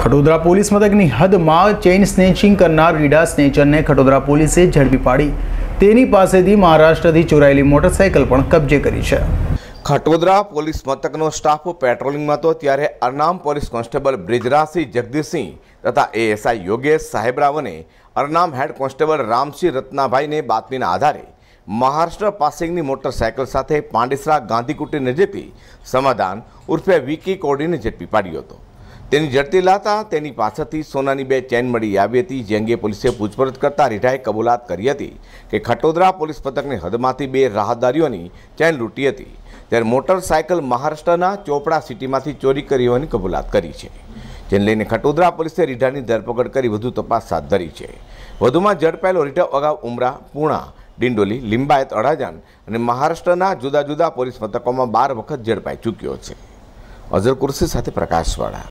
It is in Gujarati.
ખડોદરા પોલીસ મથકની હદમાં ચેઇન સ્નેચિંગ કરનાર રીડા સ્નેચરને ખડોદરા પોલીસે ઝડપી પાડી તેની પાસેથી મહારાષ્ટ્રથી ચોરાયેલી મોટરસાઇકલ પણ કબજે કરી છે ખટોદરા પોલીસ મથકનો સ્ટાફ પેટ્રોલિંગમાં હતો ત્યારે અરનામ પોલીસ કોન્સ્ટેબલ બ્રિજરાજસિંહ જગદીશસિંહ તથા એએસઆઈ યોગેશ સાહેબરાવને અરનામ હેડ કોન્સ્ટેબલ રામસિંહ રત્નાભાઈને બાતમીના આધારે મહારાષ્ટ્ર પાસિંગની મોટરસાઇકલ સાથે પાંડેસરા ગાંધીકુટીને નજીકથી સમાધાન ઉર્ફે વિકી કોડીને ઝડપી પાડ્યો હતો તેની જડતી લાતા તેની પાસેથી સોનાની બે ચેન મળી આવી હતી જે અંગે પોલીસે પૂછપરછ કરતા રીઢાએ કબૂલાત કરી હતી કે ખટોદરા પોલીસ પથકની હદમાંથી બે રાહદારીઓની ચેન લૂંટી હતી ત્યારે મોટરસાયકલ મહારાષ્ટ્રના ચોપડા સિટીમાંથી ચોરી કરી હોવાની કબૂલાત કરી છે જેને લઈને ખટોદરા પોલીસે રીઢાની ધરપકડ કરી વધુ તપાસ હાથ ધરી છે વધુમાં ઝડપાયેલો રીઢા અગાઉ ઉમરા પૂણા ડિંડોલી લિંબાયત અડાજણ અને મહારાષ્ટ્રના જુદા જુદા પોલીસ મથકોમાં બાર વખત ઝડપાઈ ચૂક્યો છે અઝર કુર્સી સાથે પ્રકાશવાળા